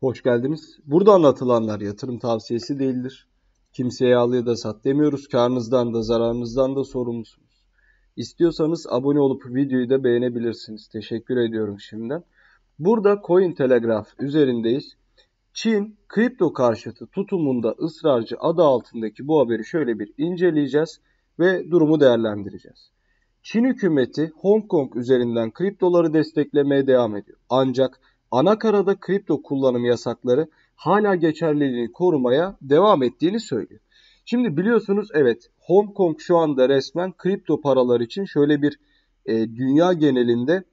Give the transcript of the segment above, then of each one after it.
Hoş geldiniz. Burada anlatılanlar yatırım tavsiyesi değildir. Kimseye al ya da sat demiyoruz. Karnınızdan da zararınızdan da sorumlusunuz. İstiyorsanız abone olup videoyu da beğenebilirsiniz. Teşekkür ediyorum şimdiden. Burada Cointelegraph üzerindeyiz. Çin kripto karşıtı tutumunda ısrarcı adı altındaki bu haberi şöyle bir inceleyeceğiz ve durumu değerlendireceğiz. Çin hükümeti Hong Kong üzerinden kriptoları desteklemeye devam ediyor. Ancak anakarada kripto kullanım yasakları hala geçerliliğini korumaya devam ettiğini söylüyor. Şimdi biliyorsunuz evet Hong Kong şu anda resmen kripto paralar için şöyle bir e, dünya genelinde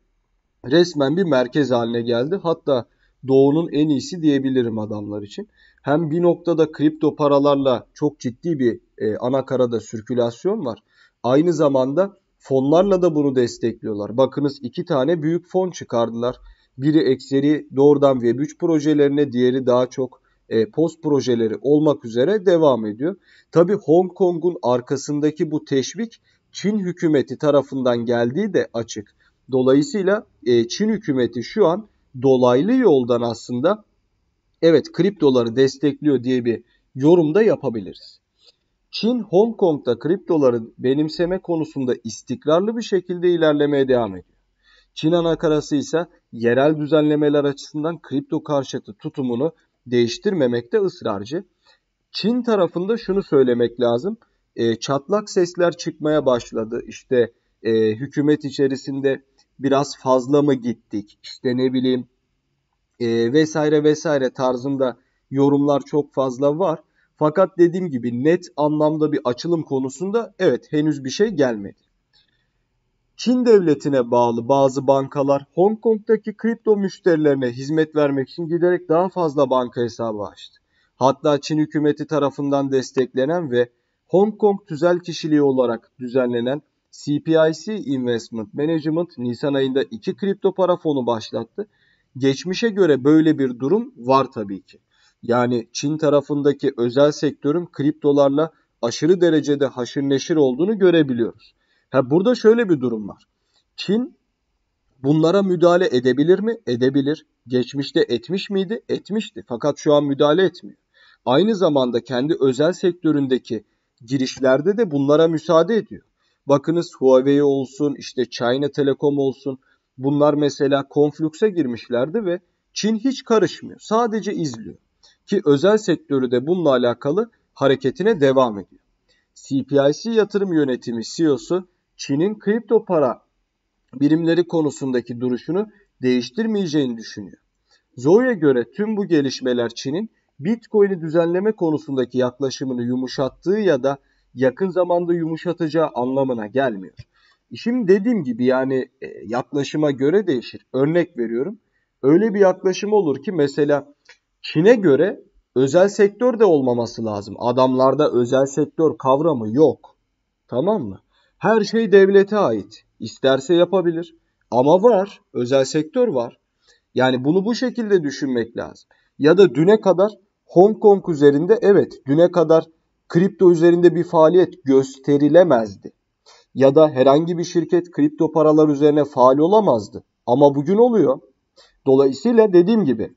resmen bir merkez haline geldi. Hatta doğunun en iyisi diyebilirim adamlar için. Hem bir noktada kripto paralarla çok ciddi bir e, anakarada sirkülasyon var. Aynı zamanda fonlarla da bunu destekliyorlar. Bakınız iki tane büyük fon çıkardılar. Biri ekseri doğrudan Web3 projelerine, diğeri daha çok e, post projeleri olmak üzere devam ediyor. Tabi Hong Kong'un arkasındaki bu teşvik Çin hükümeti tarafından geldiği de açık. Dolayısıyla e, Çin hükümeti şu an dolaylı yoldan aslında evet kriptoları destekliyor diye bir yorumda yapabiliriz. Çin Hong Kong'da kriptoları benimseme konusunda istikrarlı bir şekilde ilerlemeye devam ediyor. Çin anakarası ise yerel düzenlemeler açısından kripto karşıtı tutumunu değiştirmemekte ısrarcı. Çin tarafında şunu söylemek lazım. E, çatlak sesler çıkmaya başladı. İşte e, hükümet içerisinde biraz fazla mı gittik? İşte ne bileyim e, vesaire vesaire tarzında yorumlar çok fazla var. Fakat dediğim gibi net anlamda bir açılım konusunda evet henüz bir şey gelmedi. Çin devletine bağlı bazı bankalar Hong Kong'daki kripto müşterilerine hizmet vermek için giderek daha fazla banka hesabı açtı. Hatta Çin hükümeti tarafından desteklenen ve Hong Kong tüzel kişiliği olarak düzenlenen CPIC Investment Management Nisan ayında iki kripto para fonu başlattı. Geçmişe göre böyle bir durum var tabii ki. Yani Çin tarafındaki özel sektörün kriptolarla aşırı derecede haşır neşir olduğunu görebiliyoruz. Ha burada şöyle bir durum var. Çin bunlara müdahale edebilir mi? Edebilir. Geçmişte etmiş miydi? Etmişti. Fakat şu an müdahale etmiyor. Aynı zamanda kendi özel sektöründeki girişlerde de bunlara müsaade ediyor. Bakınız Huawei olsun, işte China Telekom olsun. Bunlar mesela Conflux'a girmişlerdi ve Çin hiç karışmıyor. Sadece izliyor. Ki özel sektörü de bununla alakalı hareketine devam ediyor. CPIC yatırım yönetimi CEO'su Çin'in kripto para birimleri konusundaki duruşunu değiştirmeyeceğini düşünüyor. Zhou'ya göre tüm bu gelişmeler Çin'in Bitcoin'i düzenleme konusundaki yaklaşımını yumuşattığı ya da yakın zamanda yumuşatacağı anlamına gelmiyor. İşim dediğim gibi yani e, yaklaşıma göre değişir. Örnek veriyorum. Öyle bir yaklaşım olur ki mesela Çin'e göre özel sektör de olmaması lazım. Adamlarda özel sektör kavramı yok. Tamam mı? Her şey devlete ait. İsterse yapabilir. Ama var. Özel sektör var. Yani bunu bu şekilde düşünmek lazım. Ya da düne kadar Hong Kong üzerinde evet düne kadar kripto üzerinde bir faaliyet gösterilemezdi. Ya da herhangi bir şirket kripto paralar üzerine faal olamazdı. Ama bugün oluyor. Dolayısıyla dediğim gibi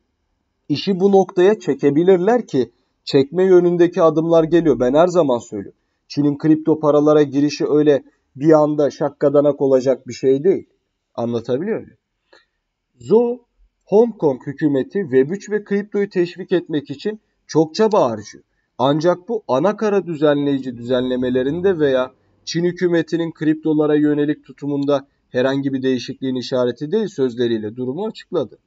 işi bu noktaya çekebilirler ki çekme yönündeki adımlar geliyor. Ben her zaman söylüyorum. Çin'in kripto paralara girişi öyle bir anda şakkadanak olacak bir şey değil. Anlatabiliyor muyum? Zhou, Hong Kong hükümeti Web3 ve kriptoyu teşvik etmek için çok çaba harcıyor. Ancak bu ana kara düzenleyici düzenlemelerinde veya Çin hükümetinin kriptolara yönelik tutumunda herhangi bir değişikliğin işareti değil sözleriyle durumu açıkladı.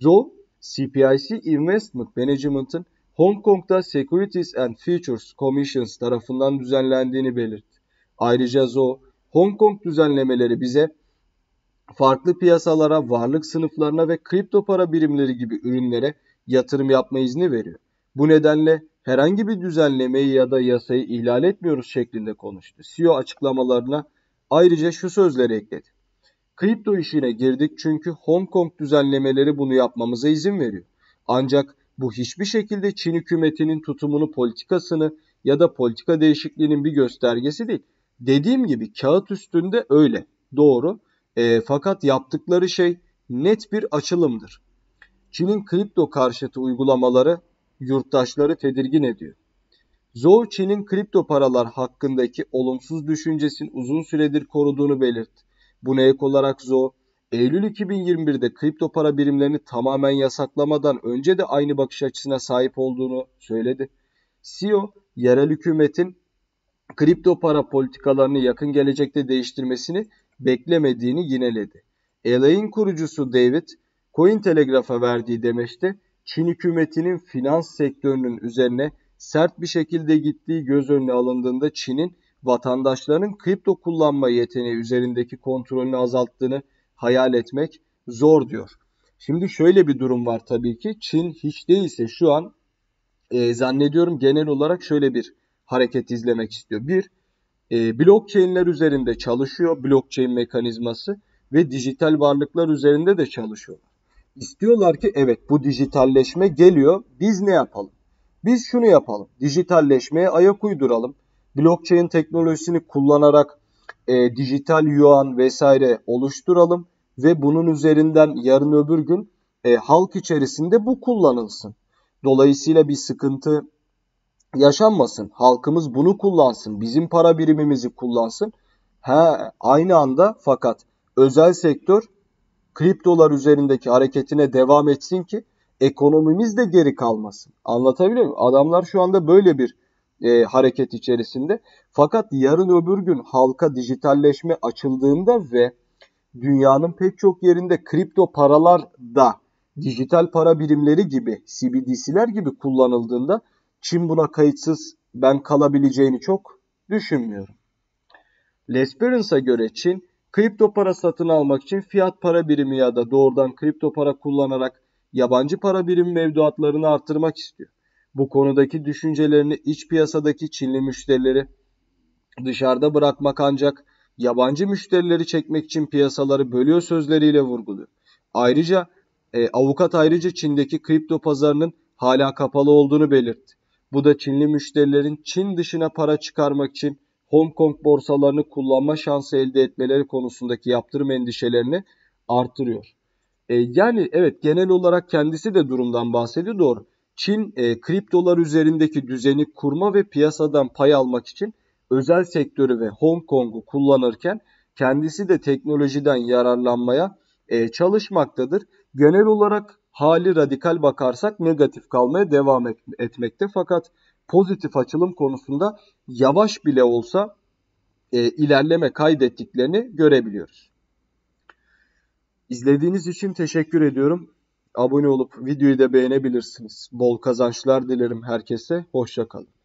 Zhou, CPIC Investment Management'ın Hong Kong'da Securities and Futures Commissions tarafından düzenlendiğini belirtti. Ayrıca o Hong Kong düzenlemeleri bize farklı piyasalara, varlık sınıflarına ve kripto para birimleri gibi ürünlere yatırım yapma izni veriyor. Bu nedenle herhangi bir düzenlemeyi ya da yasayı ihlal etmiyoruz şeklinde konuştu. CEO açıklamalarına ayrıca şu sözleri ekledi. Kripto işine girdik çünkü Hong Kong düzenlemeleri bunu yapmamıza izin veriyor. Ancak bu hiçbir şekilde Çin hükümetinin tutumunu politikasını ya da politika değişikliğinin bir göstergesi değil. Dediğim gibi kağıt üstünde öyle doğru. E, fakat yaptıkları şey net bir açılımdır. Çin'in kripto karşıtı uygulamaları yurttaşları tedirgin ediyor. Zhou Çin'in kripto paralar hakkındaki olumsuz düşüncesini uzun süredir koruduğunu belirtti. Buna ek olarak Zhou, Eylül 2021'de kripto para birimlerini tamamen yasaklamadan önce de aynı bakış açısına sahip olduğunu söyledi. CEO, yerel hükümetin kripto para politikalarını yakın gelecekte değiştirmesini beklemediğini yineledi. LA'in kurucusu David, Cointelegraph'a verdiği demeçte Çin hükümetinin finans sektörünün üzerine sert bir şekilde gittiği göz önüne alındığında Çin'in vatandaşlarının kripto kullanma yeteneği üzerindeki kontrolünü azalttığını hayal etmek zor diyor. Şimdi şöyle bir durum var tabii ki Çin hiç değilse şu an e, zannediyorum genel olarak şöyle bir hareket izlemek istiyor. Bir, e, blockchain'ler üzerinde çalışıyor blockchain mekanizması ve dijital varlıklar üzerinde de çalışıyorlar. İstiyorlar ki evet bu dijitalleşme geliyor. Biz ne yapalım? Biz şunu yapalım. Dijitalleşmeye ayak uyduralım. Blockchain teknolojisini kullanarak e, dijital yuan vesaire oluşturalım ve bunun üzerinden yarın öbür gün e, halk içerisinde bu kullanılsın. Dolayısıyla bir sıkıntı yaşanmasın. Halkımız bunu kullansın. Bizim para birimimizi kullansın. Ha, aynı anda fakat özel sektör kriptolar üzerindeki hareketine devam etsin ki ekonomimiz de geri kalmasın. Anlatabiliyor muyum? Adamlar şu anda böyle bir e, hareket içerisinde. Fakat yarın öbür gün halka dijitalleşme açıldığında ve dünyanın pek çok yerinde kripto paralar da dijital para birimleri gibi CBDC'ler gibi kullanıldığında Çin buna kayıtsız ben kalabileceğini çok düşünmüyorum. Lesperance'a göre Çin kripto para satın almak için fiyat para birimi ya da doğrudan kripto para kullanarak yabancı para birim mevduatlarını artırmak istiyor. Bu konudaki düşüncelerini iç piyasadaki Çinli müşterileri dışarıda bırakmak ancak yabancı müşterileri çekmek için piyasaları bölüyor sözleriyle vurguluyor. Ayrıca e, avukat ayrıca Çin'deki kripto pazarının hala kapalı olduğunu belirtti. Bu da Çinli müşterilerin Çin dışına para çıkarmak için Hong Kong borsalarını kullanma şansı elde etmeleri konusundaki yaptırım endişelerini artırıyor. E, yani evet genel olarak kendisi de durumdan bahsediyor doğru. Çin e, kriptolar üzerindeki düzeni kurma ve piyasadan pay almak için özel sektörü ve Hong Kong'u kullanırken kendisi de teknolojiden yararlanmaya e, çalışmaktadır. Genel olarak hali radikal bakarsak negatif kalmaya devam etmekte. Fakat pozitif açılım konusunda yavaş bile olsa e, ilerleme kaydettiklerini görebiliyoruz. İzlediğiniz için teşekkür ediyorum. Abone olup videoyu da beğenebilirsiniz. Bol kazançlar dilerim herkese. Hoşçakalın.